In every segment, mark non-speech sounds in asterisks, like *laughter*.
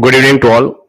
Good evening to all.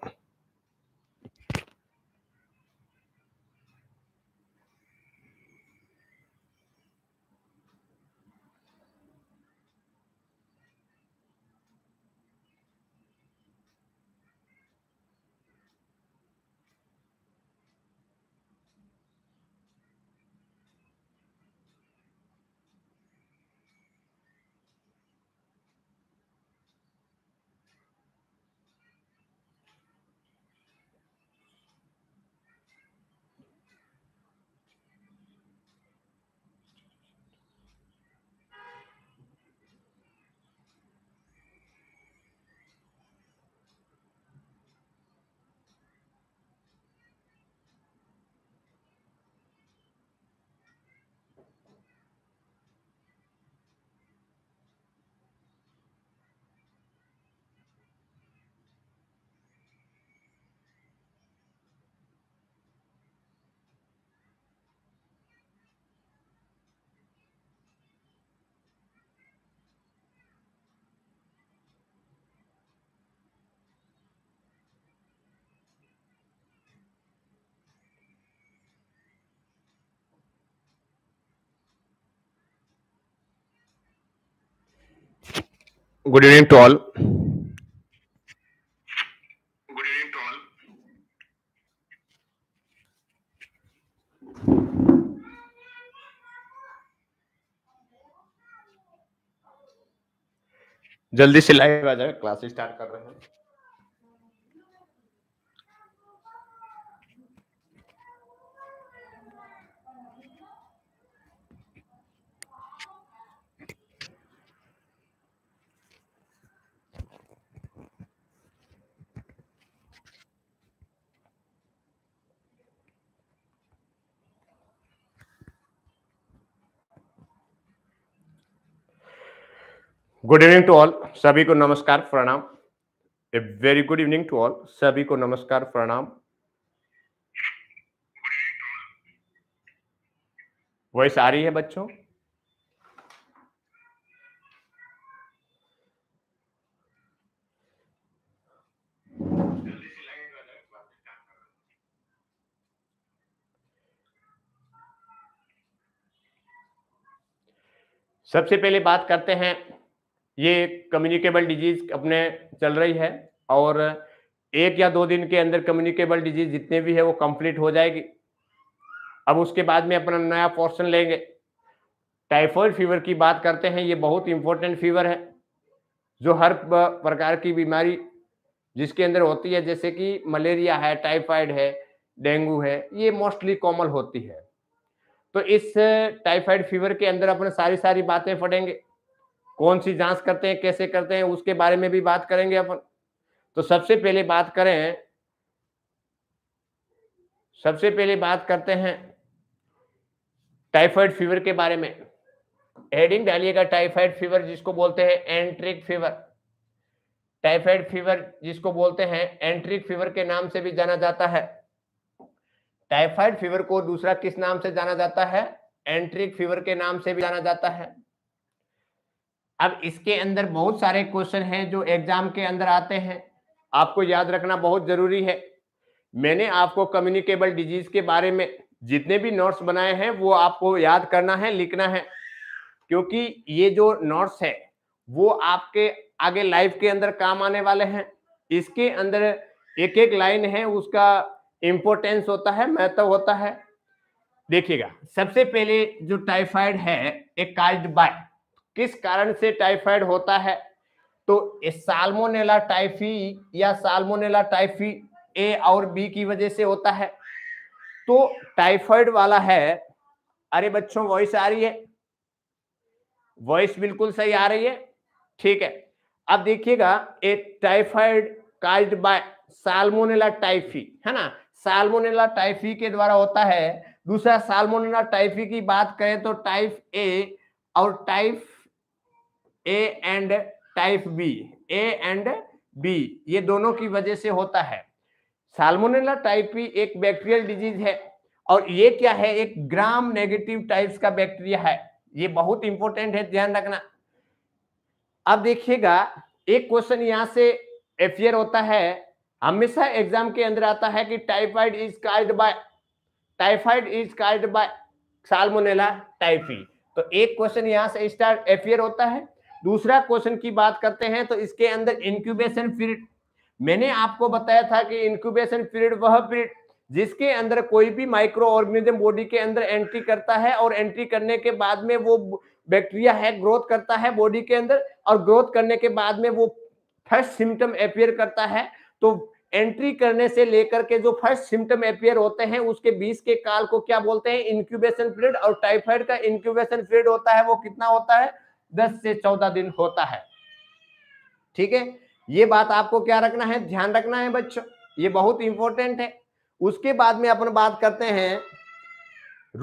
good evening to all good evening to all जल्दी से live आ जाए class start कर रहे हैं गुड इवनिंग टू ऑल सभी को नमस्कार प्रणाम a very good evening to all सभी को नमस्कार प्रणाम वॉइस आ रही है बच्चों सबसे पहले बात करते हैं ये कम्युनिकेबल डिजीज अपने चल रही है और एक या दो दिन के अंदर कम्युनिकेबल डिजीज जितने भी है वो कंप्लीट हो जाएगी अब उसके बाद में अपना नया पोर्शन लेंगे टाइफॉइड फीवर की बात करते हैं ये बहुत इंपॉर्टेंट फीवर है जो हर प्रकार की बीमारी जिसके अंदर होती है जैसे कि मलेरिया है टाइफाइड है डेंगू है ये मोस्टली कॉमन होती है तो इस टाइफाइड फीवर के अंदर अपने सारी सारी बातें पढ़ेंगे कौन सी जांच करते हैं कैसे करते हैं उसके बारे में भी बात करेंगे अपन तो सबसे पहले बात करें सबसे पहले बात करते हैं टाइफाइड फीवर के बारे में हेडिंग डालिएगा टाइफाइड फीवर जिसको बोलते हैं एंट्रिक फीवर टाइफाइड फीवर जिसको बोलते हैं एंट्रिक फीवर के नाम से भी जाना जाता है टाइफाइड फीवर को दूसरा किस नाम से जाना जाता है एंट्रिक फीवर के नाम से भी जाना जाता है अब इसके अंदर बहुत सारे क्वेश्चन हैं जो एग्जाम के अंदर आते हैं आपको याद रखना बहुत जरूरी है मैंने आपको कम्युनिकेबल डिजीज के बारे में जितने भी नोट्स बनाए हैं वो आपको याद करना है लिखना है क्योंकि ये जो नोट्स है वो आपके आगे लाइफ के अंदर काम आने वाले हैं इसके अंदर एक एक लाइन है उसका इम्पोर्टेंस होता है महत्व होता है देखिएगा सबसे पहले जो टाइफाइड है एक कार्ड बाय किस कारण से टाइफाइड होता है तो साल्मोनेला टाइफी या साल्मोनेला टाइफी ए और बी की वजह से होता है तो टाइफाइड वाला है अरे बच्चों वॉइस आ रही है वॉइस बिल्कुल सही आ रही है ठीक है अब देखिएगा ए typhoid caused by salmonella typhi है ना साल्मोनेला टाइफी के द्वारा होता है दूसरा साल्मोनेला टाइफी की बात करें तो टाइप ए और type A and type B A and B ये दोनों की वजह से होता है साल्मोनेला टाइप बी एक बैक्टीरियल डिजीज है और ये क्या है एक ग्राम नेगेटिव टाइप्स का बैक्टीरिया है ये बहुत इंपॉर्टेंट है ध्यान रखना अब देखिएगा एक क्वेश्चन यहाँ से अफेयर होता है हमेशा एग्जाम के अंदर आता है कि typhoid is caused by typhoid is caused by salmonella typhi तो एक क्वेश्चन यहाँ से स्टार्ट अफेयर होता है दूसरा क्वेश्चन की बात करते हैं तो इसके अंदर इंक्यूबेशन पीरियड मैंने आपको बताया था कि इंक्यूबेशन पीरियड वह पीरियड जिसके अंदर कोई भी माइक्रो ऑर्गेनिज्म बॉडी के अंदर एंट्री करता है और एंट्री करने के बाद में वो बैक्टीरिया है ग्रोथ करता है बॉडी के अंदर और ग्रोथ करने के बाद में वो फर्स्ट सिम्टम अपियर करता है तो एंट्री करने से लेकर के जो फर्स्ट सिम्टम अपियर होते हैं उसके बीच के काल को क्या बोलते हैं इंक्यूबेशन पीरियड और टाइफाइड का इंक्यूबेशन पीरियड होता है वो कितना होता है दस से चौदह दिन होता है ठीक है ये बात आपको क्या रखना है ध्यान रखना है बच्चों ये बहुत इंपॉर्टेंट है उसके बाद में अपन बात करते हैं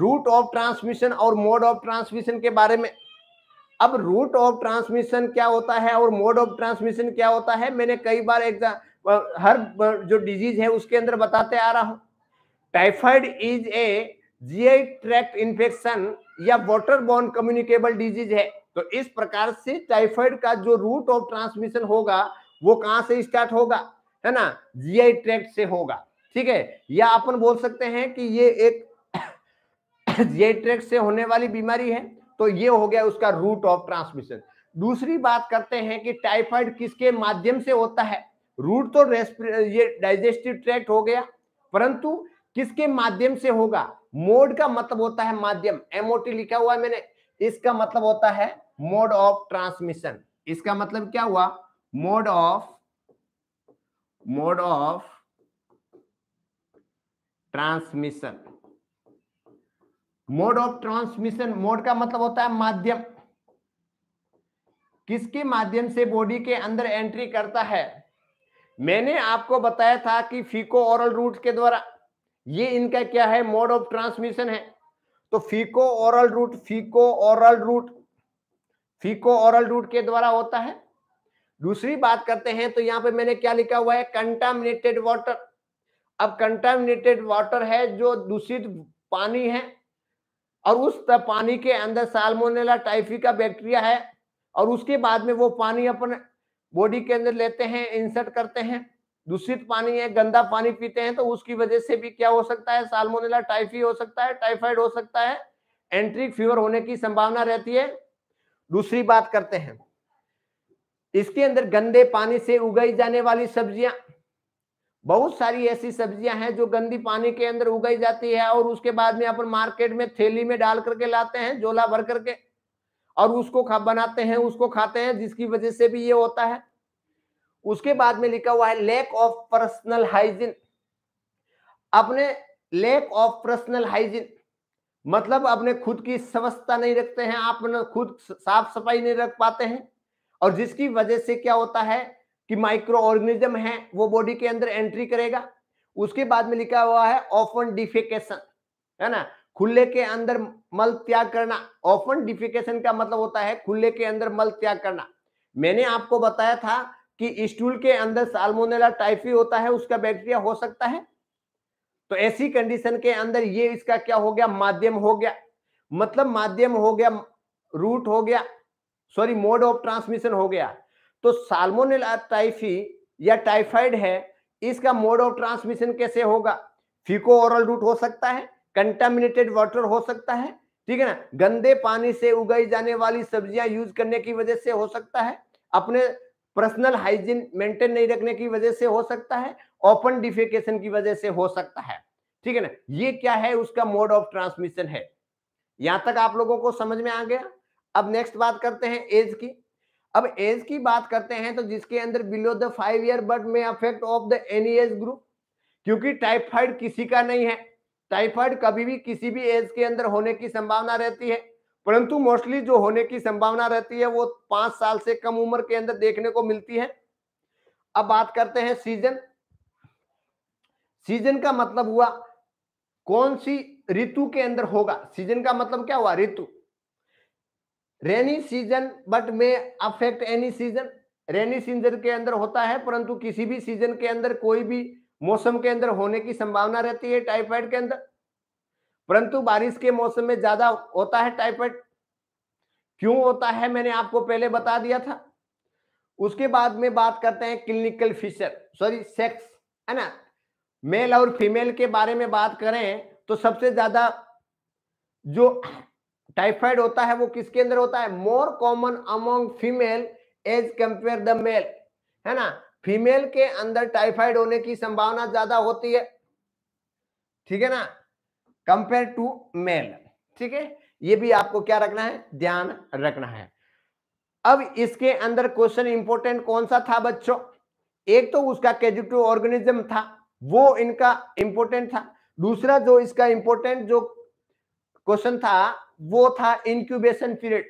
रूट ऑफ ट्रांसमिशन और मोड ऑफ ट्रांसमिशन के बारे में अब रूट ऑफ ट्रांसमिशन क्या होता है और मोड ऑफ ट्रांसमिशन क्या होता है मैंने कई बार एक हर जो डिजीज है उसके अंदर बताते आ रहा हूं typhoid is a GI tract infection या वॉटर बॉर्न कम्युनिकेबल डिजीज है तो इस प्रकार से टाइफाइड का जो रूट ऑफ ट्रांसमिशन होगा वो कहां से स्टार्ट होगा है ना जीआई ट्रैक्ट से होगा ठीक है या अपन बोल सकते हैं कि ये एक जीआई *coughs* ट्रैक्ट से होने वाली बीमारी है तो ये हो गया उसका रूट ऑफ ट्रांसमिशन दूसरी बात करते हैं कि टाइफाइड किसके माध्यम से होता है रूट तो ये डाइजेस्टिव ट्रैक्ट हो गया परंतु किसके माध्यम से होगा मोड का मतलब होता है माध्यम एमओटी लिखा हुआ है मैंने इसका मतलब होता है मोड ऑफ ट्रांसमिशन इसका मतलब क्या हुआ mode of mode of transmission mode of transmission mode का मतलब होता है माध्यम किसके माध्यम से बॉडी के अंदर एंट्री करता है मैंने आपको बताया था कि फीको ओरल रूट के द्वारा ये इनका क्या है मोड ऑफ ट्रांसमिशन है तो faeco oral route faeco oral route faeco oral route के द्वारा होता है दूसरी बात करते हैं तो यहां पे मैंने क्या लिखा हुआ है कंटामिनेटेड वाटर अब कंटामिनेटेड वाटर है जो दूषित पानी है और उस पानी के अंदर साल्मोनेला टाइफी का बैक्टीरिया है और उसके बाद में वो पानी अपन बॉडी के अंदर लेते हैं इंसर्ट करते हैं दूषित पानी है गंदा पानी पीते हैं तो उसकी वजह से भी क्या हो सकता है साल्मोनेला टाइफी हो सकता है टाइफाइड हो सकता है एंट्रिक फीवर होने की संभावना रहती है दूसरी बात करते हैं इसके अंदर गंदे पानी से उगाई जाने वाली सब्जियां बहुत सारी ऐसी सब्जियां हैं जो गंदी पानी के अंदर उगाई जाती है और उसके बाद में अपन मार्केट में थैली में डाल करके लाते हैं झोला भर करके और उसको खा बनाते हैं उसको खाते हैं जिसकी वजह से भी ये होता है उसके बाद में लिखा हुआ है लैक ऑफ पर्सनल हाइजीन अपने लैक ऑफ पर्सनल हाइजीन मतलब अपने खुद की स्वच्छता नहीं रखते हैं आप खुद साफ सफाई नहीं रख पाते हैं और जिसकी वजह से क्या होता है कि माइक्रो ऑर्गेनिज्म है वो बॉडी के अंदर एंट्री करेगा उसके बाद में लिखा हुआ है ऑफन डिफिकेशन है ना खुले के अंदर मल त्याग करना ऑफन डिफिकेशन का मतलब होता है खुले के अंदर मल त्याग करना मैंने आपको बताया था कि स्टूल के अंदर साल्मोनेला टाइफी होता है उसका बैक्टीरिया हो सकता है तो ऐसी कंडीशन के अंदर ये इसका क्या हो गया माध्यम हो गया मतलब माध्यम हो गया रूट हो गया सॉरी मोड ऑफ ट्रांसमिशन हो गया तो साल्मोनेला टाइफी या टाइफाइड है इसका मोड ऑफ ट्रांसमिशन कैसे होगा फीको ओरल रूट हो सकता है कंटामिनेटेड वाटर हो सकता है ठीक है ना गंदे पानी से उगाई जाने वाली सब्जियां यूज करने की वजह से हो सकता है अपने पर्सनल हाइजीन मेंटेन नहीं रखने की वजह से हो सकता है ओपन डिफेकेशन की वजह से हो सकता है ठीक है ना ये क्या है उसका मोड ऑफ ट्रांसमिशन है यहां तक आप लोगों को समझ में आ गया अब नेक्स्ट बात करते हैं एज की अब एज की बात करते हैं तो जिसके अंदर below the five year but में affect of the any age group क्योंकि टाइफाइड किसी का नहीं है टाइफाइड कभी भी किसी भी एज के अंदर होने की संभावना रहती है परंतु मोस्टली जो होने की संभावना रहती है वो पांच साल से कम उम्र के अंदर देखने को मिलती है अब बात करते हैं सीजन सीजन का मतलब हुआ कौन सी ऋतु के अंदर होगा सीजन का मतलब क्या हुआ ऋतु rainy season but may affect any season rainy season के अंदर होता है परंतु किसी भी सीजन के अंदर कोई भी मौसम के अंदर होने की संभावना रहती है टाइफाइड के अंदर परंतु बारिश के मौसम में ज्यादा होता है टाइफाइड क्यों होता है मैंने आपको पहले बता दिया था उसके बाद में बात करते हैं क्लिनिकल फीचर सॉरी सेक्स है ना मेल और फीमेल के बारे में बात करें तो सबसे ज्यादा जो टाइफाइड होता है वो किसके अंदर होता है more common among female as compare the male है ना फीमेल के अंदर टाइफाइड होने की संभावना ज्यादा होती है ठीक है ना कंपेयर टू मेल ठीक है ये भी आपको क्या रखना है ध्यान रखना है अब इसके अंदर क्वेश्चन इंपोर्टेंट कौन सा था बच्चों एक तो उसका केजिटिव ऑर्गेनिज्म था वो इनका इंपोर्टेंट था दूसरा जो इसका इंपोर्टेंट जो क्वेश्चन था वो था इंक्यूबेशन पीरियड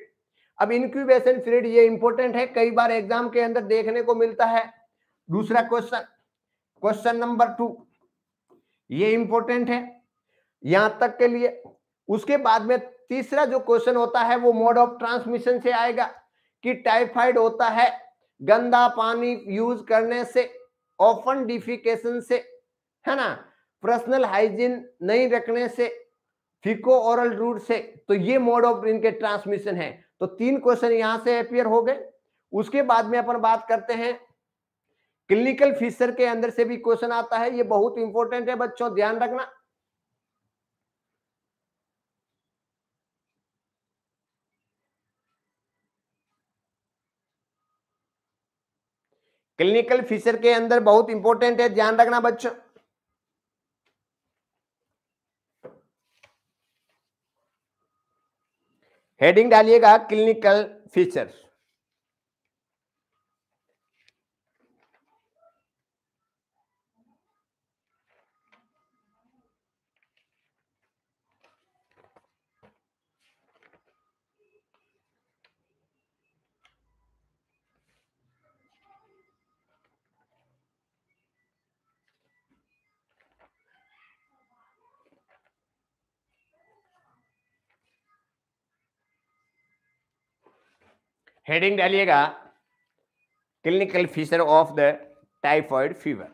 अब इंक्यूबेशन पीरियड ये इंपोर्टेंट है कई बार एग्जाम के अंदर देखने को मिलता है दूसरा क्वेश्चन क्वेश्चन नंबर टू ये इंपोर्टेंट है यहां तक के लिए उसके बाद में तीसरा जो क्वेश्चन होता है वो मोड ऑफ ट्रांसमिशन से आएगा कि टाइफाइड होता है गंदा पानी यूज करने से ऑफन डिफिकेशन से है ना पर्सनल हाइजीन नहीं रखने से फिको ओरल रूट से तो ये मोड ऑफ इनके ट्रांसमिशन है तो तीन क्वेश्चन यहां से अपियर हो गए उसके बाद में अपन बात करते हैं क्लिनिकल फीसर के अंदर से भी क्वेश्चन आता है ये बहुत इंपॉर्टेंट है बच्चों ध्यान रखना क्लिनिकल फीचर के अंदर बहुत इंपॉर्टेंट है ध्यान रखना बच्चों हेडिंग डालिएगा क्लिनिकल फीचर हेडिंग डालिएगा clinical feature of the typhoid fever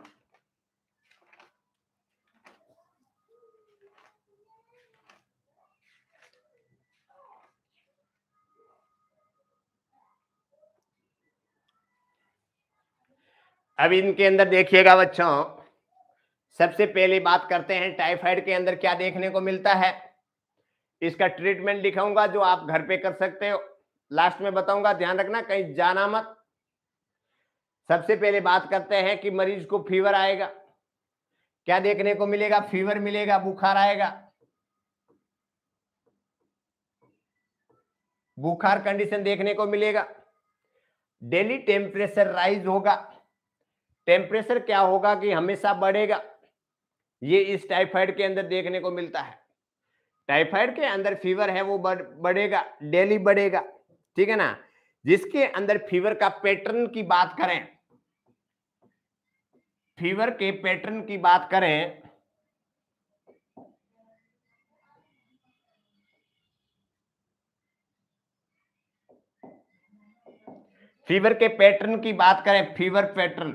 अब इनके अंदर देखिएगा बच्चों सबसे पहले बात करते हैं टाइफाइड के अंदर क्या देखने को मिलता है इसका ट्रीटमेंट दिखाऊंगा जो आप घर पे कर सकते हो लास्ट में बताऊंगा ध्यान रखना कहीं जाना मत सबसे पहले बात करते हैं कि मरीज को फीवर आएगा क्या देखने को मिलेगा फीवर मिलेगा बुखार आएगा बुखार कंडीशन देखने को मिलेगा डेली टेम्परेचर राइज होगा टेम्परेचर क्या होगा कि हमेशा बढ़ेगा ये इस टाइफाइड के अंदर देखने को मिलता है टाइफाइड के अंदर फीवर है वो बढ़ेगा डेली बढ़ेगा ठीक है ना जिसके अंदर फीवर का पैटर्न की बात करें फीवर के पैटर्न की बात करें फीवर के पैटर्न की बात करें फीवर पैटर्न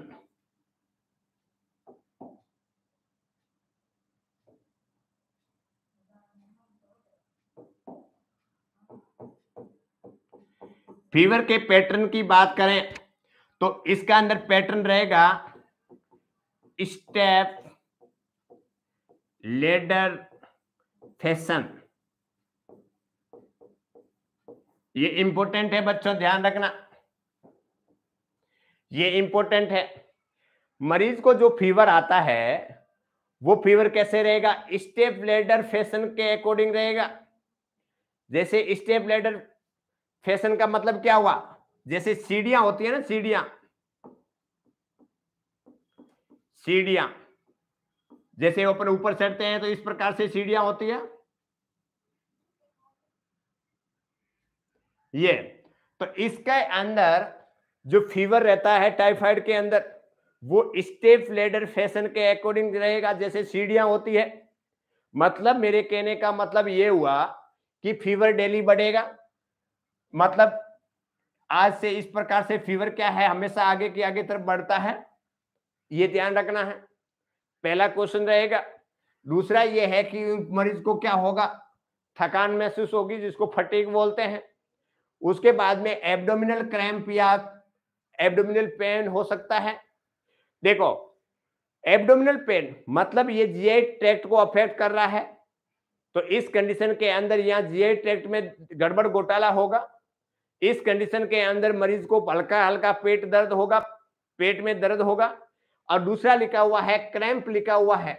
फीवर के पैटर्न की बात करें तो इसका अंदर पैटर्न रहेगा स्टेप लेडर फैशन ये इंपॉर्टेंट है बच्चों ध्यान रखना ये इंपॉर्टेंट है मरीज को जो फीवर आता है वो फीवर कैसे रहेगा स्टेप लेडर फैशन के अकॉर्डिंग रहेगा जैसे स्टेप लेडर फैशन का मतलब क्या हुआ जैसे सीढ़ियां होती है ना सीढ़ियां सीढ़ियां जैसे अपन ऊपर चढ़ते हैं तो इस प्रकार से सीढ़ियां होती है ये तो इसके अंदर जो फीवर रहता है टाइफाइड के अंदर वो स्टेप लेडर फैशन के अकॉर्डिंग रहेगा जैसे सीढ़ियां होती है मतलब मेरे कहने का मतलब ये हुआ कि फीवर डेली बढ़ेगा मतलब आज से इस प्रकार से फीवर क्या है हमेशा आगे की आगे तरफ बढ़ता है ये ध्यान रखना है पहला क्वेश्चन रहेगा दूसरा ये है कि मरीज को क्या होगा थकान महसूस होगी जिसको फटीक बोलते हैं उसके बाद में एब्डोमिनल क्रैम्प या एब्डोमिनल पेन हो सकता है देखो एब्डोमिनल पेन मतलब ये जीआई ट्रैक्ट को अफेक्ट कर रहा है तो इस कंडीशन के अंदर यहाँ जीआई ट्रैक्ट में गड़बड़ घोटाला होगा इस कंडीशन के अंदर मरीज को हल्का हल्का पेट दर्द होगा पेट में दर्द होगा और दूसरा लिखा हुआ है क्रैम्प लिखा हुआ है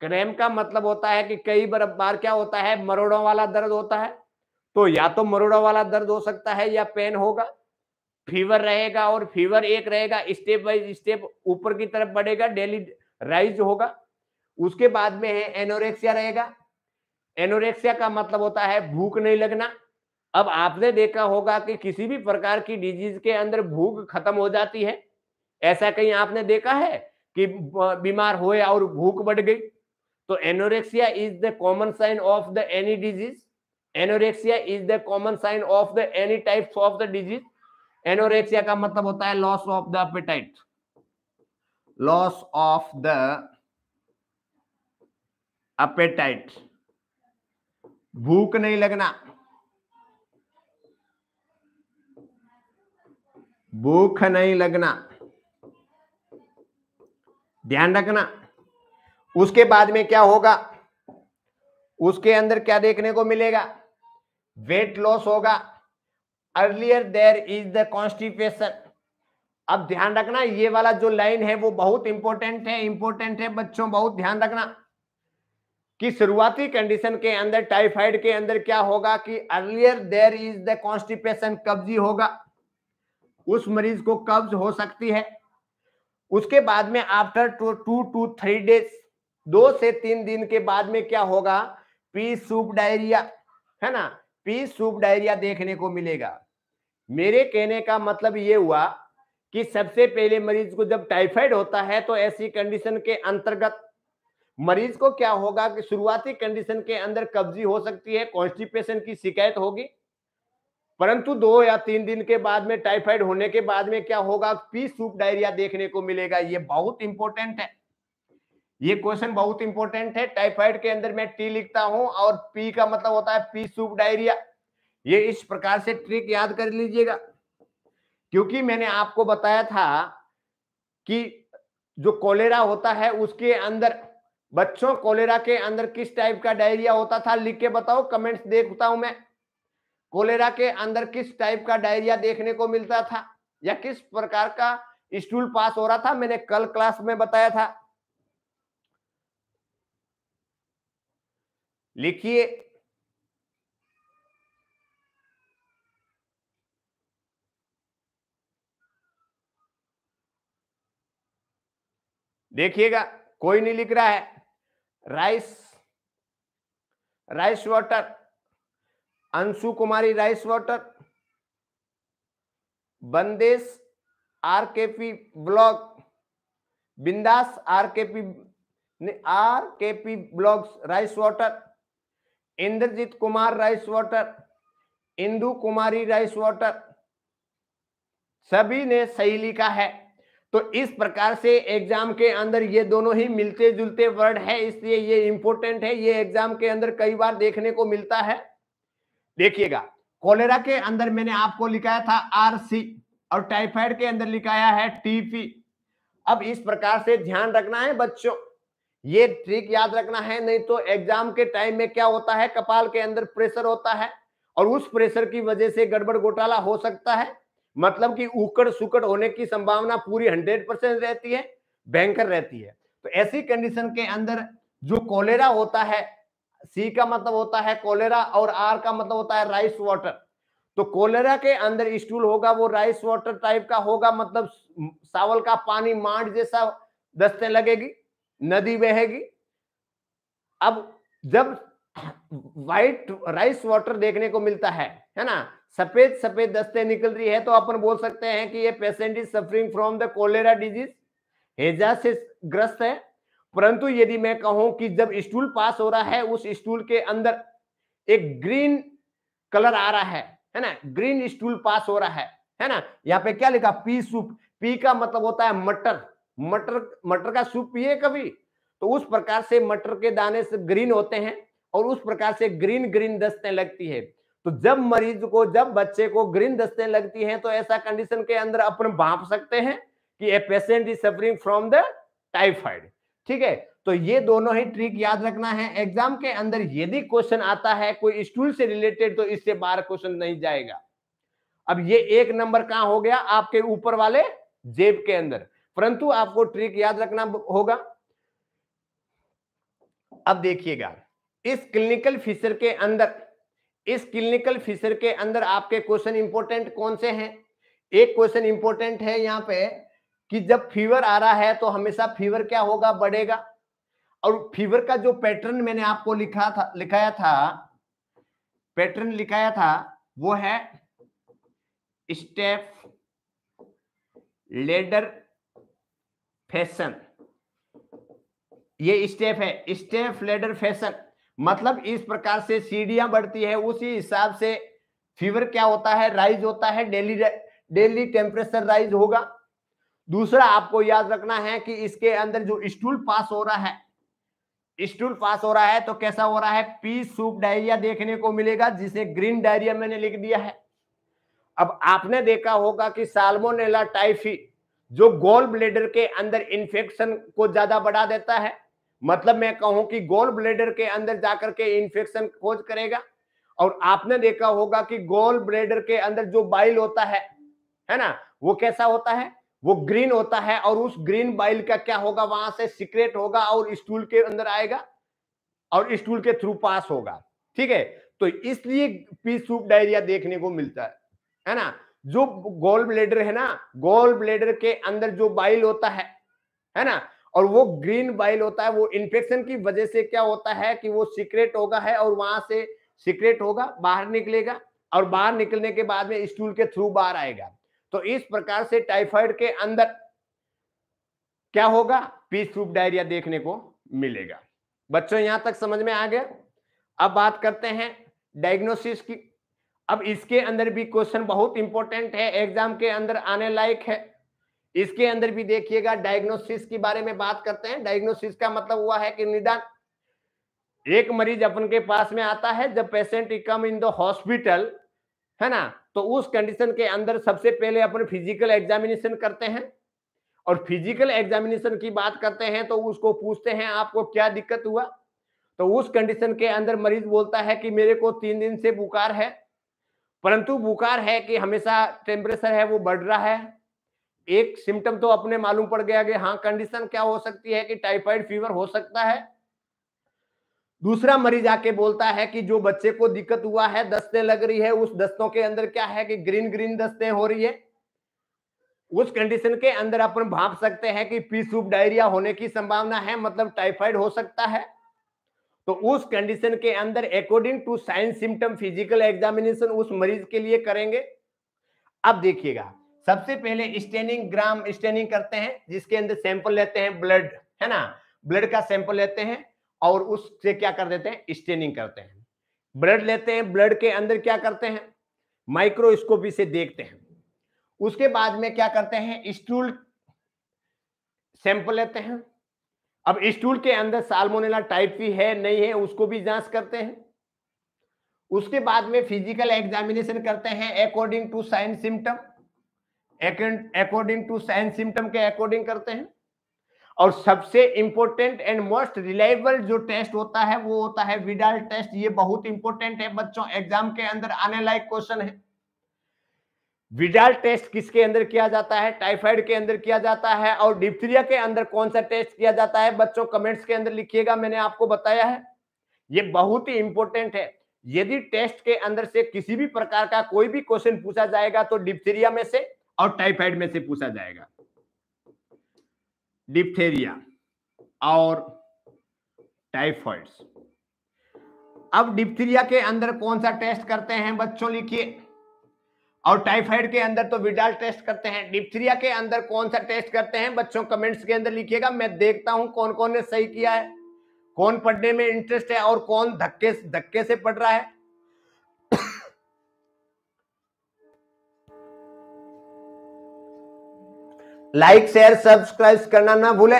क्रैम्प का मतलब होता है कि कई बार बार क्या होता है मरोड़ों वाला दर्द होता है तो या तो मरोड़ों वाला दर्द हो सकता है या पेन होगा फीवर रहेगा और फीवर एक रहेगा स्टेप बाई स्टेप ऊपर की तरफ बढ़ेगा डेली राइज होगा उसके बाद में है एनोरेक्सिया रहेगा एनोरेक्सिया का मतलब होता है भूख नहीं लगना अब आपने देखा होगा कि किसी भी प्रकार की डिजीज के अंदर भूख खत्म हो जाती है ऐसा कहीं आपने देखा है कि बीमार हुए और भूख बढ़ गई तो anorexia is the common sign of the any disease anorexia is the common sign of the any types of the disease anorexia का मतलब होता है loss of the appetite loss of the appetite भूख नहीं लगना भूख नहीं लगना ध्यान रखना उसके बाद में क्या होगा उसके अंदर क्या देखने को मिलेगा वेट लॉस होगा earlier there is the constipation अब ध्यान रखना ये वाला जो लाइन है वो बहुत इंपॉर्टेंट है इंपॉर्टेंट है बच्चों बहुत ध्यान रखना कि शुरुआती कंडीशन के अंदर टाइफाइड के अंदर क्या होगा कि earlier there is the constipation कब्जी होगा उस मरीज को कब्ज हो सकती है उसके बाद में after two two two three days दो से तीन दिन के बाद में क्या होगा पी सूप डायरिया है ना पी सूप डायरिया देखने को मिलेगा मेरे कहने का मतलब ये हुआ कि सबसे पहले मरीज को जब टाइफाइड होता है तो ऐसी कंडीशन के अंतर्गत मरीज को क्या होगा कि शुरुआती कंडीशन के अंदर कब्जी हो सकती है कॉन्स्टिपेशन की शिकायत होगी परंतु दो या तीन दिन के बाद में टाइफाइड होने के बाद में क्या होगा पी सूप डायरिया देखने को मिलेगा ये बहुत इंपॉर्टेंट है ये क्वेश्चन बहुत इंपॉर्टेंट है टाइफाइड के अंदर मैं टी लिखता हूं और पी का मतलब होता है पी सूप डायरिया ये इस प्रकार से ट्रिक याद कर लीजिएगा क्योंकि मैंने आपको बताया था कि जो कोलेरा होता है उसके अंदर बच्चों कोलेरा के अंदर किस टाइप का डायरिया होता था लिख के बताओ कमेंट्स देखता हूं मैं कोलेरा के अंदर किस टाइप का डायरिया देखने को मिलता था या किस प्रकार का स्टूल पास हो रहा था मैंने कल क्लास में बताया था लिखिए देखिएगा कोई नहीं लिख रहा है rice rice water Anshu Kumari rice water Bandesh R K P blog Bindas R K P R K P blogs rice water Indrajit Kumar rice water Indu Kumari rice water सभी ने सही लिखा है तो इस प्रकार से एग्जाम के अंदर ये दोनों ही मिलते जुलते वर्ड है इसलिए ये इंपॉर्टेंट है ये एग्जाम के अंदर कई बार देखने को मिलता है देखिएगा कोलेरा के अंदर मैंने आपको लिखाया था आरसी और टाइफाइड के अंदर लिखाया है टीपी अब इस प्रकार से ध्यान रखना है बच्चों ये ट्रिक याद रखना है नहीं तो एग्जाम के टाइम में क्या होता है कपाल के अंदर प्रेशर होता है और उस प्रेशर की वजह से गड़बड़ घोटाला हो सकता है मतलब कि उकड़ सुकड़ होने की संभावना पूरी हंड्रेड परसेंट रहती है भयंकर रहती है तो ऐसी कंडीशन के अंदर जो कोलेरा होता है सी का मतलब होता है कोलेरा और आर का मतलब होता है राइस वाटर तो कोलेरा के अंदर स्टूल होगा वो राइस वाटर टाइप का होगा मतलब सावल का पानी मांड जैसा दस्ते लगेगी नदी बहेगी अब जब व्हाइट राइस वाटर देखने को मिलता है है ना सफेद सफेद दस्ते निकल रही है तो अपन बोल सकते हैं कि ये patient is suffering from the cholera disease हेजा से ग्रस्त है परंतु यदि मैं कहूं कि जब स्टूल पास हो रहा है उस स्टूल के अंदर एक ग्रीन कलर आ रहा है है ना ग्रीन स्टूल पास हो रहा है है ना यहाँ पे क्या लिखा पी सूप पी का मतलब होता है मटर मटर मटर का सूप पिए कभी तो उस प्रकार से मटर के दाने से ग्रीन होते हैं और उस प्रकार से ग्रीन ग्रीन दस्तें लगती है तो जब मरीज को जब बच्चे को ग्रीन दस्तें लगती हैं तो ऐसा कंडीशन के अंदर अपन भाप सकते हैं कि a patient is suffering from the typhoid ठीक है तो ये दोनों ही ट्रिक याद रखना है एग्जाम के अंदर यदि क्वेश्चन आता है कोई स्टूल से रिलेटेड तो इससे बाहर क्वेश्चन नहीं जाएगा अब ये एक नंबर कहां हो गया आपके ऊपर वाले जेब के अंदर परंतु आपको ट्रिक याद रखना होगा अब देखिएगा इस क्लिनिकल फिशर के अंदर इस क्लिनिकल फिशर के अंदर आपके क्वेश्चन इंपोर्टेंट कौन से हैं एक क्वेश्चन इंपोर्टेंट है यहां पे कि जब फीवर आ रहा है तो हमेशा फीवर क्या होगा बढ़ेगा और फीवर का जो पैटर्न मैंने आपको लिखा था लिखाया था पैटर्न लिखाया था वो है स्टेप लेडर फैशन ये स्टेप है स्टेप लेडर फैशन मतलब इस प्रकार से सीढ़ियां बढ़ती है उसी हिसाब से फीवर क्या होता है राइज होता है डेली डेली टेम्परेचर राइज होगा दूसरा आपको याद रखना है कि इसके अंदर जो स्टूल पास हो रहा है स्टूल पास हो रहा है तो कैसा हो रहा है पी सूप डायरिया देखने को मिलेगा जिसे ग्रीन डायरिया मैंने लिख दिया है अब आपने देखा होगा कि साल्मोनेला टाइफी जो गोल ब्लेडर के अंदर इन्फेक्शन को ज्यादा बढ़ा देता है मतलब मैं कहूं कि गोल ब्लेडर के अंदर जाकर के इन्फेक्शन खोज करेगा और आपने देखा होगा कि गोल ब्लेडर के अंदर जो बाइल होता है है ना वो कैसा होता है वो ग्रीन होता है और उस ग्रीन बाइल का क्या होगा वहां से सीक्रेट होगा और स्टूल के अंदर आएगा और स्टूल के थ्रू पास होगा ठीक है तो इसलिए पी सूप डायरिया देखने को मिलता है है ना जो गोल ब्लेडर है ना गोल ब्लेडर के अंदर जो बाइल होता है है ना और वो ग्रीन बाइल होता है वो इन्फेक्शन की वजह से क्या होता है कि वो सीक्रेट होगा है और वहां से सीक्रेट होगा बाहर निकलेगा और बाहर निकलने के बाद में स्टूल के थ्रू बाहर आएगा तो इस प्रकार से टाइफाइड के अंदर क्या होगा पीस रूप डायरिया देखने को मिलेगा बच्चों यहां तक समझ में आ गया अब बात करते हैं डायग्नोसिस की अब इसके अंदर भी क्वेश्चन बहुत इंपॉर्टेंट है एग्जाम के अंदर आने लायक है इसके अंदर भी देखिएगा डायग्नोसिस के बारे में बात करते हैं डायग्नोसिस का मतलब हुआ है कि निदान एक मरीज अपन के पास में आता है जब patient income in the hospital है ना तो उस कंडीशन के अंदर सबसे पहले अपन फिजिकल एग्जामिनेशन करते हैं और फिजिकल एग्जामिनेशन की बात करते हैं तो उसको पूछते हैं आपको क्या दिक्कत हुआ तो उस कंडीशन के अंदर मरीज बोलता है कि मेरे को तीन दिन से बुखार है परंतु बुखार है कि हमेशा टेम्परेचर है वो बढ़ रहा है एक सिम्टम तो अपने मालूम पड़ गया कि हाँ कंडीशन क्या हो सकती है कि टाइफाइड फीवर हो सकता है दूसरा मरीज आके बोलता है कि जो बच्चे को दिक्कत हुआ है दस्ते लग रही है उस दस्तों के अंदर क्या है कि ग्रीन ग्रीन दस्ते हो रही है उस कंडीशन के अंदर अपन भाप सकते हैं कि पी सूप डायरिया होने की संभावना है मतलब टाइफाइड हो सकता है तो उस कंडीशन के अंदर according to signs symptom physical examination उस मरीज के लिए करेंगे अब देखिएगा सबसे पहले स्टेनिंग ग्राम स्टेनिंग करते हैं जिसके अंदर सैंपल लेते हैं ब्लड है ना ब्लड का सैंपल लेते हैं और उससे क्या कर देते हैं स्टेनिंग करते हैं ब्लड लेते हैं ब्लड के अंदर क्या करते हैं माइक्रोस्कोपी से देखते हैं उसके बाद में क्या करते हैं स्टूल सैंपल लेते हैं अब स्टूल के अंदर साल्मोनेला टाइप भी है नहीं है उसको भी जांच करते हैं उसके बाद में फिजिकल एग्जामिनेशन करते हैं according to sign symptom according to sign symptom के अकॉर्डिंग करते हैं और सबसे इंपॉर्टेंट एंड मोस्ट रिलायबल जो टेस्ट होता है वो होता है विडाल टेस्ट ये बहुत इंपॉर्टेंट है बच्चों एग्जाम के अंदर आने लायक क्वेश्चन है विडाल टेस्ट किसके अंदर किया जाता है टाइफाइड के अंदर किया जाता है और डिप्थीरिया के अंदर कौन सा टेस्ट किया जाता है बच्चों कमेंट्स के अंदर लिखिएगा मैंने आपको बताया है ये बहुत ही इंपॉर्टेंट है यदि टेस्ट के अंदर से किसी भी प्रकार का कोई भी क्वेश्चन पूछा जाएगा तो डिप्थीरिया में से और टाइफाइड में से पूछा जाएगा डिप्थेरिया और टाइफॉइड्स अब डिप्थीरिया के अंदर कौन सा टेस्ट करते हैं बच्चों लिखिए और टाइफाइड के अंदर तो विडाल टेस्ट करते हैं डिप्थीरिया के अंदर कौन सा टेस्ट करते हैं बच्चों कमेंट्स के अंदर लिखिएगा मैं देखता हूं कौन कौन ने सही किया है कौन पढ़ने में इंटरेस्ट है और कौन धक्के धक्के से पढ़ रहा है लाइक शेयर सब्सक्राइब करना ना भूले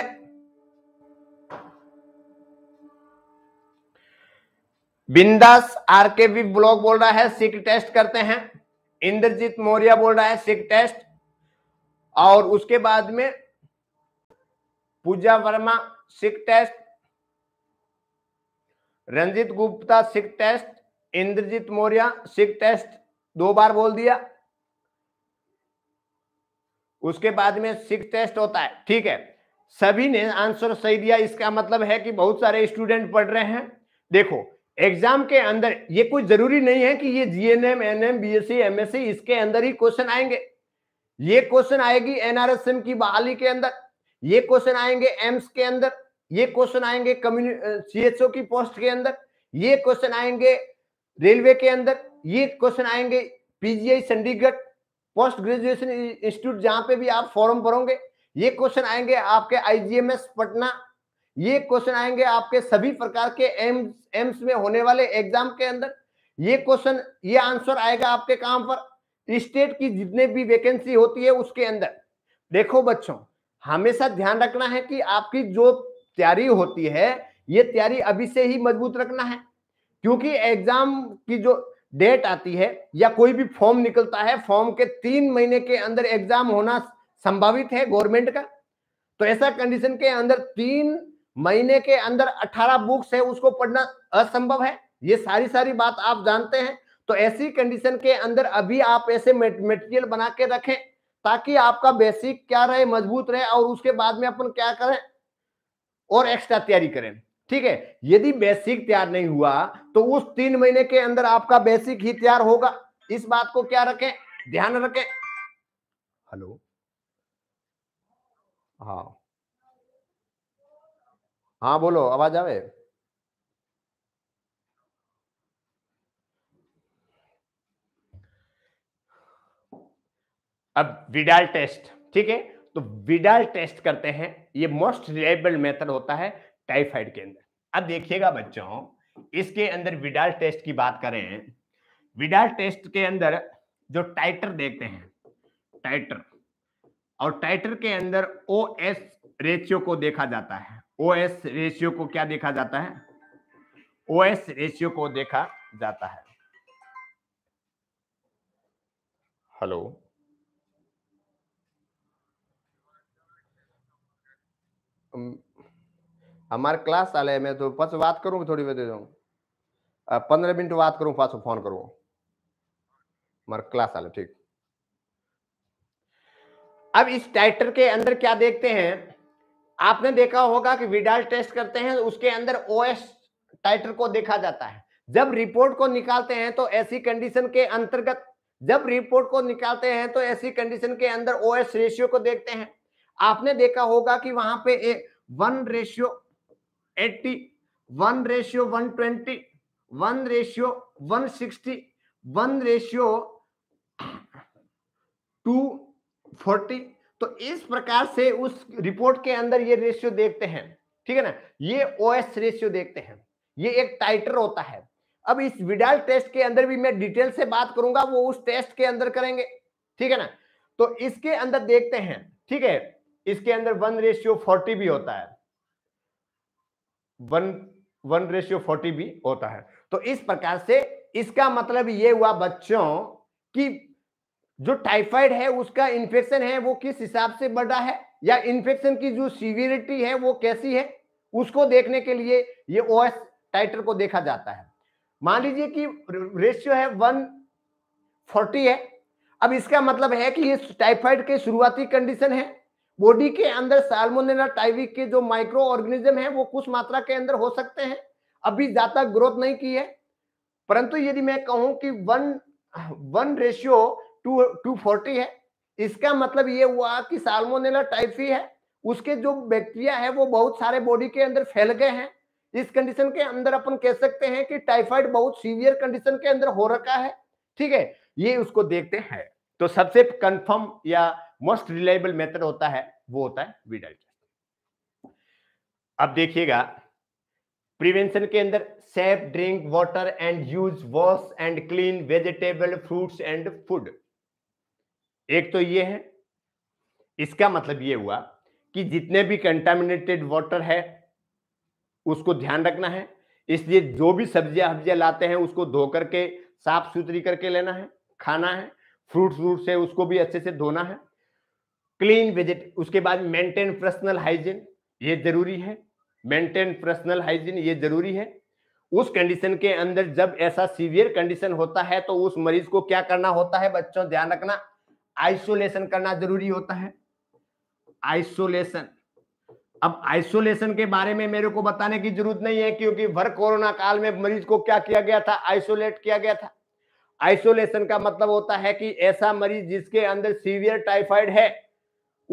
बिंदास आरकेवी ब्लॉग बोल रहा है सिक टेस्ट करते हैं इंद्रजीत मौर्य बोल रहा है सिक टेस्ट और उसके बाद में Pooja Verma sick test Ranjit Gupta sick test Indrajit Maurya sick test दो बार बोल दिया उसके बाद में सिक्स टेस्ट होता है ठीक है सभी ने आंसर सही दिया इसका मतलब है कि बहुत सारे स्टूडेंट पढ़ रहे हैं देखो एग्जाम के अंदर ये कोई जरूरी नहीं है कि ये जीएनएम एनएम बीएससी एमएससी इसके अंदर ही क्वेश्चन आएंगे ये क्वेश्चन आएगी एनआरएसएम की बहाली के अंदर ये क्वेश्चन आएंगे एम्स के अंदर ये क्वेश्चन आएंगे कम्युनि सीएचओ की पोस्ट के अंदर ये क्वेश्चन आएंगे रेलवे के अंदर ये क्वेश्चन आएंगे PGI Chandigarh post graduation institute जहां पे भी आप फॉर्म भरोगे ये क्वेश्चन आएंगे आपके आईजीएमएस पटना ये क्वेश्चन आएंगे आपके सभी प्रकार के एम्स एम्स में होने वाले एग्जाम के अंदर ये क्वेश्चन ये आंसर आएगा आपके काम पर स्टेट की जितने भी वैकेंसी होती है उसके अंदर देखो बच्चों हमेशा ध्यान रखना है कि आपकी जो तैयारी होती है ये तैयारी अभी से ही मजबूत रखना है क्योंकि एग्जाम की जो डेट आती है या कोई भी फॉर्म निकलता है फॉर्म के तीन महीने के अंदर एग्जाम होना संभावित है गवर्नमेंट का तो ऐसा कंडीशन के अंदर तीन महीने के अंदर अठारह बुक्स है उसको पढ़ना असंभव है ये सारी सारी बात आप जानते हैं तो ऐसी कंडीशन के अंदर अभी आप ऐसे मेटेरियल बना के रखें ताकि आपका बेसिक क्या रहे मजबूत रहे और उसके बाद में अपन क्या करें और एक्स्ट्रा तैयारी करें ठीक है यदि बेसिक तैयार नहीं हुआ तो उस तीन महीने के अंदर आपका बेसिक ही तैयार होगा इस बात को क्या रखें ध्यान रखें हेलो हाँ हाँ बोलो आवाज आवे अब विडाल टेस्ट ठीक है तो विडाल टेस्ट करते हैं ये मोस्ट रिलायबल मेथड होता है टाइफाइड के अंदर अब देखिएगा बच्चों इसके अंदर विडाल टेस्ट की बात करें विडाल टेस्ट के अंदर जो टाइटर देखते हैं टाइटर और टाइटर के अंदर ओ एस रेशियो को देखा जाता है ओ एस रेशियो को क्या देखा जाता है ओ एस रेशियो को देखा जाता है हेलो um... हमारे क्लास चाले में तो पास बात करूँ थोड़ी बहुत पंद्रह मिनट बात करूँ पास फोन करूँ हमारे क्लास चाले ठीक अब इस टाइटर के अंदर क्या देखते हैं आपने देखा होगा कि विडाल टेस्ट करते हैं उसके अंदर ओएस टाइटर को देखा जाता है जब रिपोर्ट को निकालते हैं तो ऐसी कंडीशन के अंतर्गत जब रिपोर्ट को निकालते हैं तो ऐसी कंडीशन के अंदर ओएस रेशियो को देखते हैं आपने देखा होगा कि वहां पे one ratio eighty one ratio one twenty one ratio one sixty one ratio two forty तो इस प्रकार से उस रिपोर्ट के अंदर ये रेशियो देखते हैं ठीक है ना ये ओ एस रेशियो देखते हैं ये एक टाइटर होता है अब इस विडाल टेस्ट के अंदर भी मैं डिटेल से बात करूंगा वो उस टेस्ट के अंदर करेंगे ठीक है ना तो इसके अंदर देखते हैं ठीक है इसके अंदर वन रेशियो फोर्टी भी होता है वन वन रेशियो फोर्टी भी होता है तो इस प्रकार से इसका मतलब ये हुआ बच्चों कि जो टाइफाइड है उसका इन्फेक्शन है वो किस हिसाब से बढ़ा है या इन्फेक्शन की जो सीवियरिटी है वो कैसी है उसको देखने के लिए ये ओएस टाइटर को देखा जाता है मान लीजिए कि रेशियो है वन फोर्टी है अब इसका मतलब है कि ये टाइफाइड के शुरुआती कंडीशन है बॉडी के अंदर साल्मोनेला टाइवी के जो माइक्रो ऑर्गेनिज्म है वो कुछ मात्रा के अंदर हो सकते हैं अभी ज्यादा ग्रोथ नहीं की है परंतु यदि मैं कहूं कि one one ratio two two forty है इसका मतलब ये हुआ कि सालमोनेला टाइफी है उसके जो बैक्टीरिया है वो बहुत सारे बॉडी के अंदर फैल गए हैं इस कंडीशन के अंदर अपन कह सकते हैं कि टाइफाइड बहुत सीवियर कंडीशन के अंदर हो रखा है ठीक है ये उसको देखते हैं तो सबसे कंफर्म या मोस्ट रिलायबल मेथड होता है वो होता है विडल टेस्ट अब देखिएगा प्रिवेंशन के अंदर safe drink water and use wash and clean vegetable fruits and food एक तो ये है इसका मतलब ये हुआ कि जितने भी कंटामिनेटेड वाटर है उसको ध्यान रखना है इसलिए जो भी सब्जियां हब्जियां लाते हैं उसको धो करके साफ सुथरी करके लेना है खाना है फ्रूट व्रूट से उसको भी अच्छे से धोना है क्लीन विजिट उसके बाद मेंटेन पर्सनल हाइजीन ये जरूरी है मेंटेन पर्सनल हाइजीन ये जरूरी है उस कंडीशन के अंदर जब ऐसा सीवियर कंडीशन होता है तो उस मरीज को क्या करना होता है बच्चों ध्यान रखना आइसोलेशन करना जरूरी होता है आइसोलेशन अब आइसोलेशन के बारे में मेरे को बताने की जरूरत नहीं है क्योंकि भर कोरोना काल में मरीज को क्या किया गया था आइसोलेट किया गया था आइसोलेशन का मतलब होता है कि ऐसा मरीज जिसके अंदर सीवियर टाइफाइड है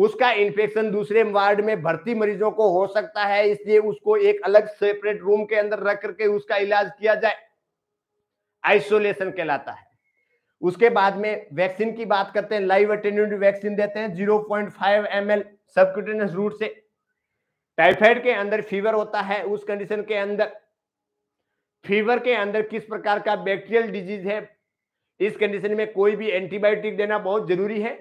उसका इन्फेक्शन दूसरे वार्ड में भर्ती मरीजों को हो सकता है इसलिए उसको एक अलग सेपरेट रूम के अंदर रख करके उसका इलाज किया जाए आइसोलेशन कहलाता है उसके बाद में वैक्सीन की बात करते हैं लाइव अटेंडेंट वैक्सीन देते हैं zero point ML subcutaneous route से टाइफाइड के अंदर फीवर होता है उस कंडीशन के अंदर फीवर के अंदर किस प्रकार का बैक्टीरियल डिजीज है इस कंडीशन में कोई भी एंटीबायोटिक देना बहुत जरूरी है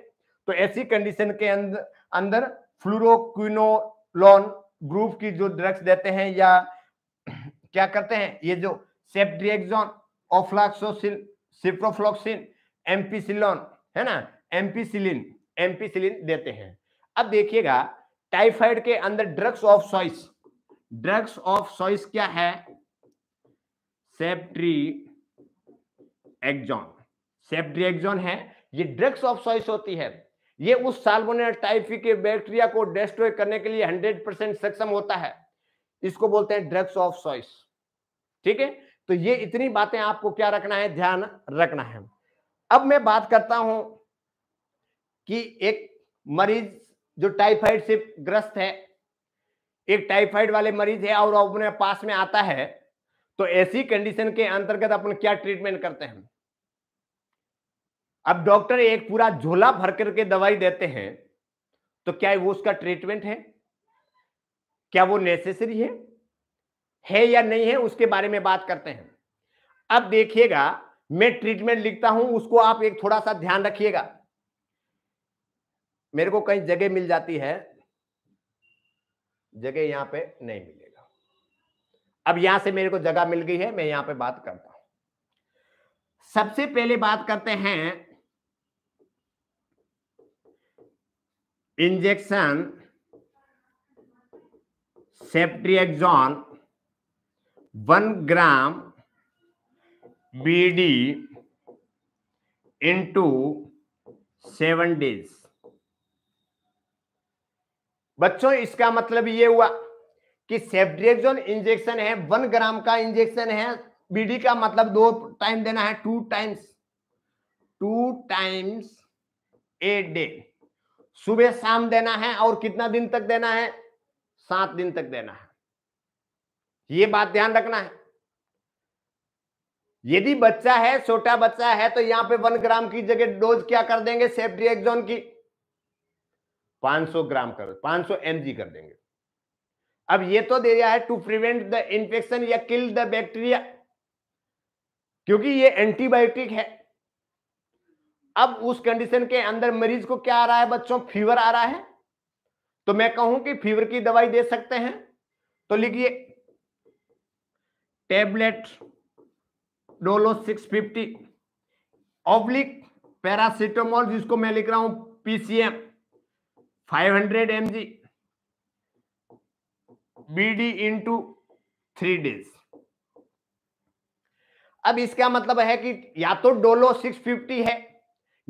तो ऐसी कंडीशन के अंदर अंदर फ्लोरोक्विनोलोन ग्रुप की जो ड्रग्स देते हैं या *clears throat* क्या करते हैं ये जो सेप्ड्रिएक्सोन ऑफ्लाक्सोसिल सिप्रोफ्लोक्सिन एम्पीसिलोन है ना एम्पीसिलिन एम्पीसिलिन देते हैं अब देखिएगा टाइफाइड के अंदर drugs of choice drugs of choice क्या है सेप्ट्री एक्जोन सेप्ट्री एक्जोन है ये ड्रग्स ऑफ चॉइस होती है ये उस साल्मोनेला टाइफी के बैक्टीरिया को डेस्ट्रॉय करने के लिए 100 परसेंट सक्षम होता है इसको बोलते हैं ड्रग्स ऑफ चॉइस ठीक है तो ये इतनी बातें आपको क्या रखना है ध्यान रखना है अब मैं बात करता हूं कि एक मरीज जो टाइफाइड से ग्रस्त है एक टाइफाइड वाले मरीज है और अपने पास में आता है तो ऐसी कंडीशन के अंतर्गत अपन क्या ट्रीटमेंट करते हैं अब डॉक्टर एक पूरा झोला भर करके दवाई देते हैं तो क्या वो उसका ट्रीटमेंट है क्या वो नेसेसरी है है या नहीं है उसके बारे में बात करते हैं अब देखिएगा मैं ट्रीटमेंट लिखता हूं उसको आप एक थोड़ा सा ध्यान रखिएगा मेरे को कहीं जगह मिल जाती है जगह यहां पे नहीं मिलेगा अब यहां से मेरे को जगह मिल गई है मैं यहां पे बात करता हूं सबसे पहले बात करते हैं injection ceftriaxone one gram BD into seven days बच्चों इसका मतलब ये हुआ कि सेप्ट्रिएक्सॉन इंजेक्शन है वन ग्राम का इंजेक्शन है बीडी का मतलब दो टाइम देना है two times two times a day सुबह शाम देना है और कितना दिन तक देना है सात दिन तक देना है ये बात ध्यान रखना है यदि बच्चा है छोटा बच्चा है तो यहां पे वन ग्राम की जगह डोज क्या कर देंगे सेफ्टी एक्जोन की 500 ग्राम कर 500 एमजी कर देंगे अब ये तो दे दिया है टू प्रिवेंट द इंफेक्शन या किल द बैक्टीरिया क्योंकि ये एंटीबायोटिक है अब उस कंडीशन के अंदर मरीज को क्या आ रहा है बच्चों फीवर आ रहा है तो मैं कहूं कि फीवर की दवाई दे सकते हैं तो लिखिए टेबलेट डोलो 650 ऑब्लिक पैरासिटोमोल जिसको मैं लिख रहा हूं PCM 500 D BD two three days अब इसका मतलब है कि या तो डोलो 650 है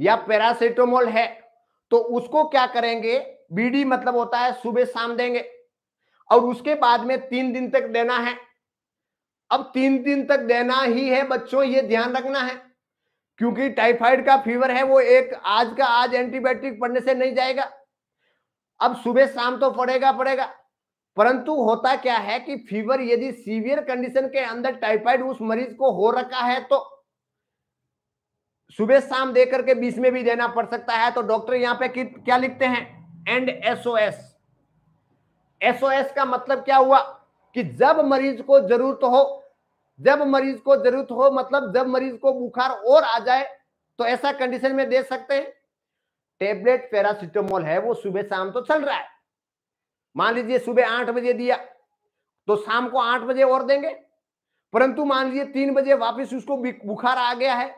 या पैरासिटामोल है तो उसको क्या करेंगे बीडी मतलब होता है सुबह शाम देंगे और उसके बाद में तीन दिन तक देना है अब तीन दिन तक देना ही है बच्चों ये ध्यान रखना है क्योंकि टाइफाइड का फीवर है वो एक आज का आज एंटीबायोटिक पड़ने से नहीं जाएगा अब सुबह शाम तो पड़ेगा पड़ेगा परंतु होता क्या है कि फीवर यदि सीवियर कंडीशन के अंदर टाइफाइड उस मरीज को हो रखा है तो सुबह शाम दे करके बीच में भी देना पड़ सकता है तो डॉक्टर यहां पे क्या लिखते हैं एंड एसओएस एसओएस का मतलब क्या हुआ कि जब मरीज को जरूरत हो जब मरीज को जरूरत हो मतलब जब मरीज को बुखार और आ जाए तो ऐसा कंडीशन में दे सकते हैं टेबलेट पैरासिटामोल है वो सुबह शाम तो चल रहा है मान लीजिए सुबह आठ बजे दिया तो शाम को आठ बजे और देंगे परंतु मान लीजिए तीन बजे वापस उसको बुखार आ गया है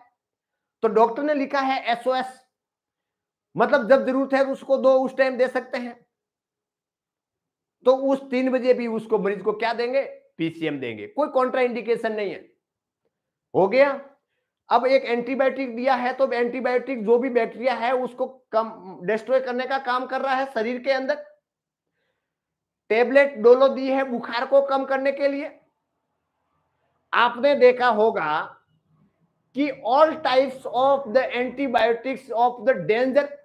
तो डॉक्टर ने लिखा है एसओएस मतलब जब जरूरत है तो उसको दो उस टाइम दे सकते हैं तो उस तीन बजे भी उसको मरीज को क्या देंगे पीसीएम देंगे कोई कॉन्ट्रा इंडिकेशन नहीं है हो गया अब एक एंटीबायोटिक दिया है तो एंटीबायोटिक जो भी बैक्टीरिया है उसको कम डिस्ट्रॉय करने का काम कर रहा है शरीर के अंदर टेबलेट डोलो दी है बुखार को कम करने के लिए आपने देखा होगा कि all types of the antibiotics of the danger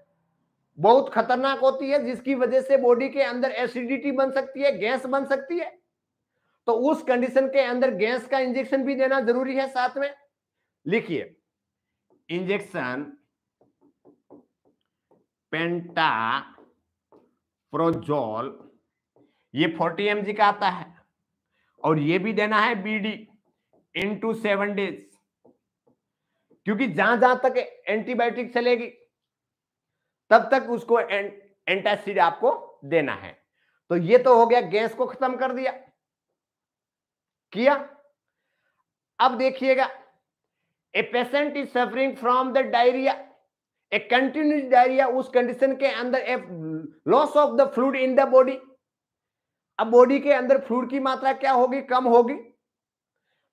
बहुत खतरनाक होती है जिसकी वजह से बॉडी के अंदर एसिडिटी बन सकती है गैस बन सकती है तो उस कंडीशन के अंदर गैस का इंजेक्शन भी देना जरूरी है साथ में लिखिए इंजेक्शन पेंटा प्रोजोल ये 40 एम का आता है और ये भी देना है BD into seven days क्योंकि जहां जहां तक एंटीबायोटिक चलेगी तब तक उसको एंटासिड आपको देना है तो ये तो हो गया गैस को खत्म कर दिया किया अब देखिएगा a patient is suffering from the diarrhoea a continuous diarrhoea उस कंडीशन के अंदर a loss of the fluid in the body अब बॉडी के अंदर फ्लूड की मात्रा क्या होगी कम होगी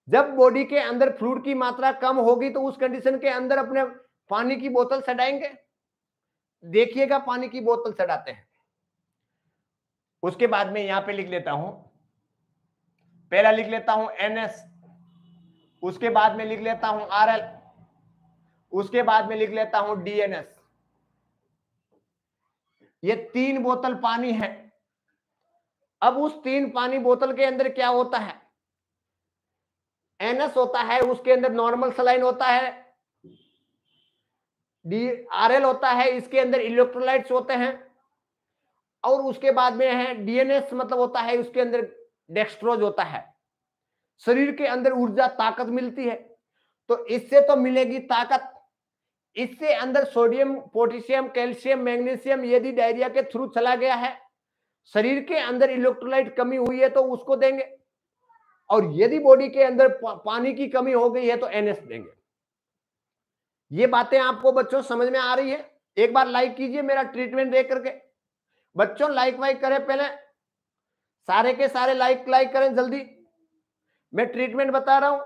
जब बॉडी के अंदर फ्लूड की मात्रा कम होगी तो उस कंडीशन के अंदर अपने पानी की बोतल सड़ाएंगे देखिएगा पानी की बोतल सड़ाते हैं उसके बाद में यहां पे लिख लेता हूं पहला लिख लेता हूं एनएस उसके बाद में लिख लेता हूं आरएल उसके बाद में लिख लेता हूं डीएनएस ये तीन बोतल पानी है अब उस तीन पानी बोतल के अंदर क्या होता है एनएस होता है उसके अंदर नॉर्मल सलाइन होता है डी एल होता है इसके अंदर इलेक्ट्रोलाइट्स होते हैं और उसके बाद में है डीएनएस मतलब होता है उसके अंदर डेक्स्ट्रोज होता है शरीर के अंदर ऊर्जा ताकत मिलती है तो इससे तो मिलेगी ताकत इससे अंदर सोडियम पोटेशियम कैल्शियम मैग्नीशियम यदि डायरिया के थ्रू चला गया है शरीर के अंदर इलेक्ट्रोलाइट कमी हुई है तो उसको देंगे और यदि बॉडी के अंदर पानी की कमी हो गई है तो एनएस देंगे ये बातें आपको बच्चों समझ में आ रही है एक बार लाइक कीजिए मेरा ट्रीटमेंट देख करके बच्चों लाइक वाइक करें पहले सारे के सारे लाइक लाइक करें जल्दी मैं ट्रीटमेंट बता रहा हूं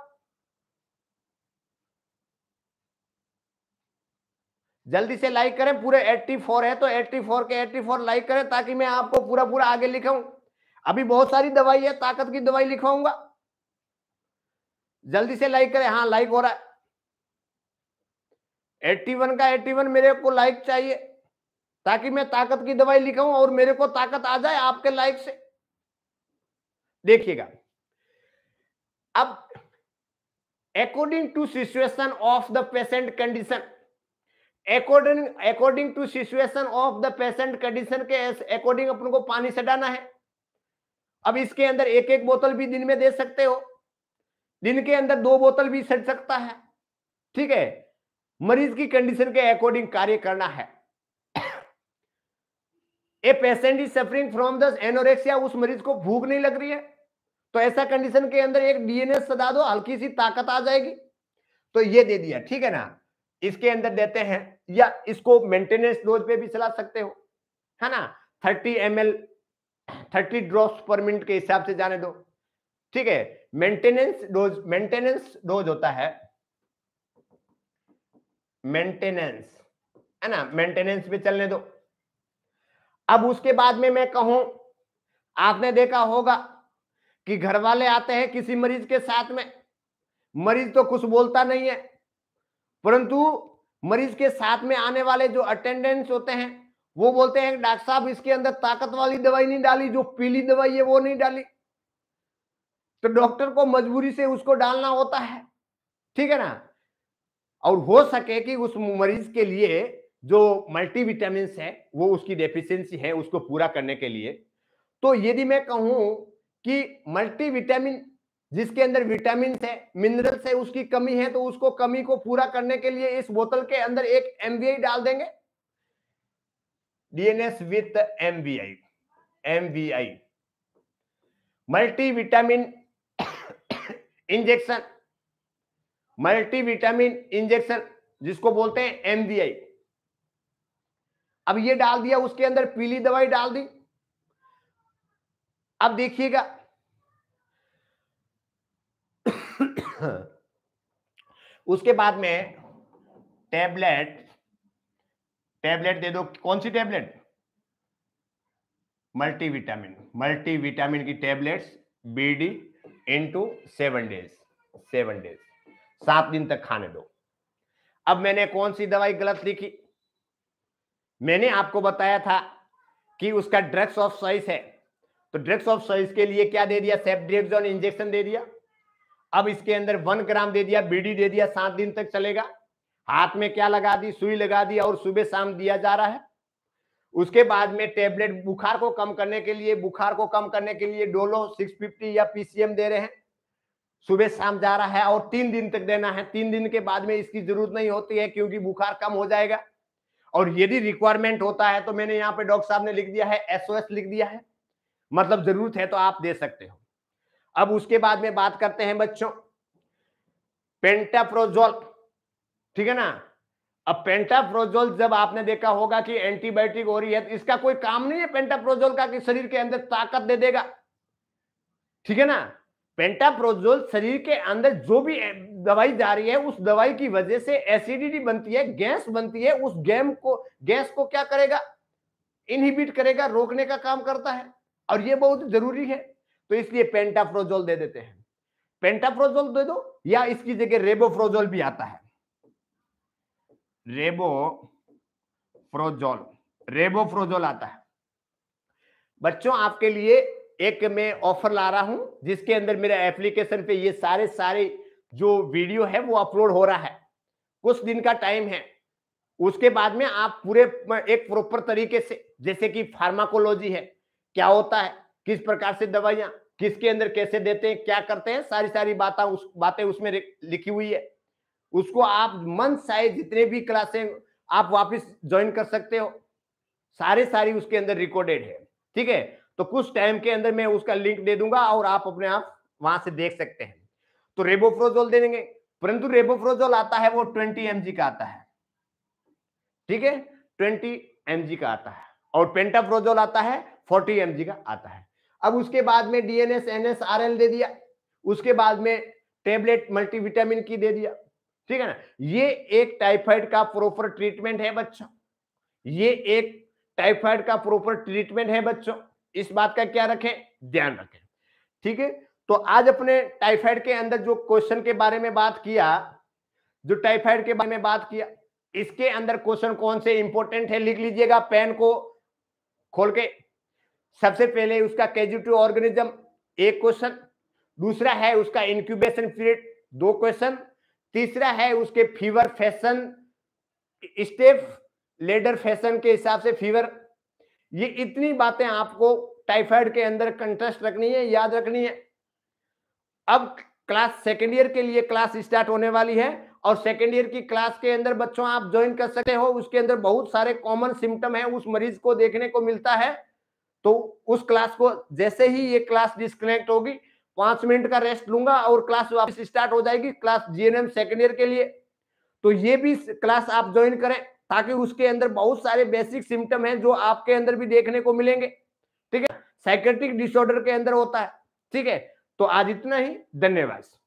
जल्दी से लाइक करें पूरे 84 है तो 84 के 84 लाइक करें ताकि मैं आपको पूरा पूरा आगे लिखाऊं अभी बहुत सारी दवाई है ताकत की दवाई लिखवाऊंगा जल्दी से लाइक करें हाँ लाइक हो रहा है एट्टी वन का एट्टी वन मेरे को लाइक चाहिए ताकि मैं ताकत की दवाई लिखाऊं और मेरे को ताकत आ जाए आपके लाइक से देखिएगा अब according to situation of the patient condition according according to situation of the patient condition के अकॉर्डिंग अपन को पानी सटाना है अब इसके अंदर एक एक बोतल भी दिन में दे सकते हो दिन के अंदर दो बोतल भी सड़ सकता है ठीक है मरीज की कंडीशन के अकॉर्डिंग कार्य करना है a patient is suffering from this anorexia उस मरीज को भूख नहीं लग रही है तो ऐसा कंडीशन के अंदर एक डीएनए सदा दो हल्की सी ताकत आ जाएगी तो ये दे दिया ठीक है ना इसके अंदर देते हैं या इसको मेंटेनेंस डोज पे भी चला सकते हो है ना 30 M L thirty drops per minute के हिसाब से जाने दो ठीक है मेंटेनेंस डोज मेंटेनेंस डोज होता है मेंटेनेंस है ना मेंटेनेंस पे चलने दो अब उसके बाद में मैं कहूं आपने देखा होगा कि घर वाले आते हैं किसी मरीज के साथ में मरीज तो कुछ बोलता नहीं है परंतु मरीज के साथ में आने वाले जो अटेंडेंस होते हैं वो बोलते हैं डॉक्टर साहब इसके अंदर ताकत वाली दवाई नहीं डाली जो पीली दवाई है वो नहीं डाली तो डॉक्टर को मजबूरी से उसको डालना होता है ठीक है ना और हो सके कि उस मरीज के लिए जो मल्टीविटामिन है वो उसकी डेफिशिएंसी है उसको पूरा करने के लिए तो यदि मैं कहूं कि मल्टीविटामिन जिसके अंदर विटामिन है मिनरल्स है उसकी कमी है तो उसको कमी को पूरा करने के लिए इस बोतल के अंदर एक एमवीआई डाल देंगे DNS with MVI multi multivitamin injection multivitamin injection जिसको बोलते हैं एमवीआई अब ये डाल दिया उसके अंदर पीली दवाई डाल दी अब देखिएगा उसके बाद में टैबलेट टैबलेट दे दो कौन सी टैबलेट मल्टीविटामिन मल्टीविटामिन की tablets BD into seven days seven days सात दिन तक खाने दो अब मैंने कौन सी दवाई गलत लिखी मैंने आपको बताया था कि उसका ड्रग्स ऑफ चॉइस है तो ड्रग्स ऑफ चॉइस के लिए क्या दे दिया सेप्ड्रेक्सोन इंजेक्शन दे दिया अब इसके अंदर वन ग्राम दे दिया बीडी दे दिया सात दिन तक चलेगा हाथ में क्या लगा दी सुई लगा दी और सुबह शाम दिया जा रहा है उसके बाद में टेबलेट बुखार को कम करने के लिए बुखार को कम करने के लिए डोलो 650 या पीसीएम दे रहे हैं सुबह शाम जा रहा है और तीन दिन तक देना है तीन दिन के बाद में इसकी जरूरत नहीं होती है क्योंकि बुखार कम हो जाएगा और यदि रिक्वायरमेंट होता है तो मैंने यहाँ पे डॉक्टर साहब ने लिख दिया है एसओएस लिख दिया है मतलब जरूरत है तो आप दे सकते हो अब उसके बाद में बात करते हैं बच्चों पेंटाप्रोजोल ठीक है ना अब पेंटाफ्रोजोल जब आपने देखा होगा कि एंटीबायोटिक हो रही है तो इसका कोई काम नहीं है पेंटाफ्रोजोल का कि शरीर के अंदर ताकत दे देगा ठीक है ना पेंटाप्रोजोल शरीर के अंदर जो भी दवाई जा रही है उस दवाई की वजह से एसिडिटी बनती है गैस बनती है उस गैम को गैस को क्या करेगा इनहिबिट करेगा रोकने का काम करता है और यह बहुत जरूरी है तो इसलिए पेंटाफ्रोजोल दे देते हैं पेंटाफ्रोजोल दे दो या इसकी जगह रेबोफ्रोजोल भी आता है रेबोफ्रोजोल रेबोफ्रोजोल आता है बच्चों आपके लिए एक मैं ऑफर ला रहा हूं जिसके अंदर मेरे एप्लीकेशन पे ये सारे सारे जो वीडियो है वो अपलोड हो रहा है कुछ दिन का टाइम है उसके बाद में आप पूरे एक प्रॉपर तरीके से जैसे कि फार्माकोलॉजी है क्या होता है किस प्रकार से दवाइयां किसके अंदर कैसे देते हैं क्या करते हैं सारी सारी बातें उस बातें उसमें लिखी हुई है उसको आप मन चाहे जितने भी क्लासें आप वापस ज्वाइन कर सकते हो सारे सारी उसके अंदर रिकॉर्डेड है ठीक है तो कुछ टाइम के अंदर मैं उसका लिंक दे दूंगा और आप अपने आप वहां से देख सकते हैं तो रेबोफ्रोजोल दे देंगे परंतु रेबोफ्रोजोल आता है वो 20 एम का आता है ठीक है 20 एम का आता है और पेंटाफ्रोजोल आता है 40 एम का आता है अब उसके बाद में डीएनएस आर दे दिया उसके बाद में टेबलेट मल्टीविटामिन की दे दिया ठीक है ना ये एक टाइफाइड का प्रॉपर ट्रीटमेंट है बच्चों ये एक टाइफाइड का प्रॉपर ट्रीटमेंट है बच्चों इस बात का क्या रखें ध्यान रखें ठीक है तो आज अपने टाइफाइड के अंदर जो क्वेश्चन के बारे में बात किया जो टाइफाइड के बारे में बात किया इसके अंदर क्वेश्चन कौन से इंपोर्टेंट है लिख लीजिएगा पेन को खोल के सबसे पहले उसका कैजुटिव ऑर्गेनिज्म एक क्वेश्चन दूसरा है उसका इंक्यूबेशन पीरियड दो क्वेश्चन तीसरा है उसके fever fashion step ladder fashion के हिसाब से फीवर ये इतनी बातें आपको टाइफाइड के अंदर कंट्रस्ट रखनी है याद रखनी है अब क्लास सेकेंड ईयर के लिए क्लास स्टार्ट होने वाली है और सेकेंड ईयर की क्लास के अंदर बच्चों आप ज्वाइन कर सकते हो उसके अंदर बहुत सारे कॉमन सिम्टम है उस मरीज को देखने को मिलता है तो उस क्लास को जैसे ही ये क्लास डिस्कनेक्ट होगी पांच मिनट का रेस्ट लूंगा और क्लास वापस स्टार्ट हो जाएगी क्लास जीएनएम सेकेंड ईयर के लिए तो ये भी क्लास आप ज्वाइन करें ताकि उसके अंदर बहुत सारे बेसिक सिम्टम हैं जो आपके अंदर भी देखने को मिलेंगे ठीक है साइकेट्रिक डिसऑर्डर के अंदर होता है ठीक है तो आज इतना ही धन्यवाद